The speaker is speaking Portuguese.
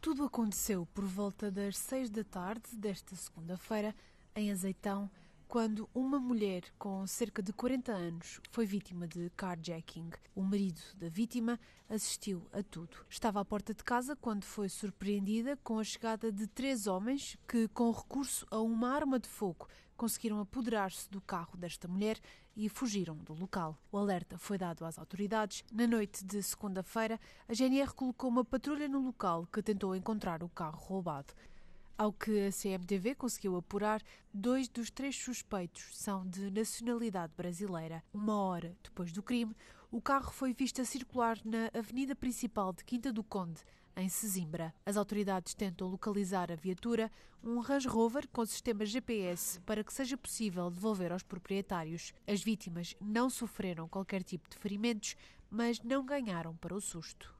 Tudo aconteceu por volta das seis da tarde desta segunda-feira em Azeitão, quando uma mulher com cerca de 40 anos foi vítima de carjacking. O marido da vítima assistiu a tudo. Estava à porta de casa quando foi surpreendida com a chegada de três homens que, com recurso a uma arma de fogo, conseguiram apoderar-se do carro desta mulher e fugiram do local. O alerta foi dado às autoridades. Na noite de segunda-feira, a GNR colocou uma patrulha no local que tentou encontrar o carro roubado. Ao que a CMTV conseguiu apurar, dois dos três suspeitos são de nacionalidade brasileira. Uma hora depois do crime, o carro foi visto a circular na avenida principal de Quinta do Conde, em Sesimbra. As autoridades tentam localizar a viatura, um Range Rover com sistema GPS, para que seja possível devolver aos proprietários. As vítimas não sofreram qualquer tipo de ferimentos, mas não ganharam para o susto.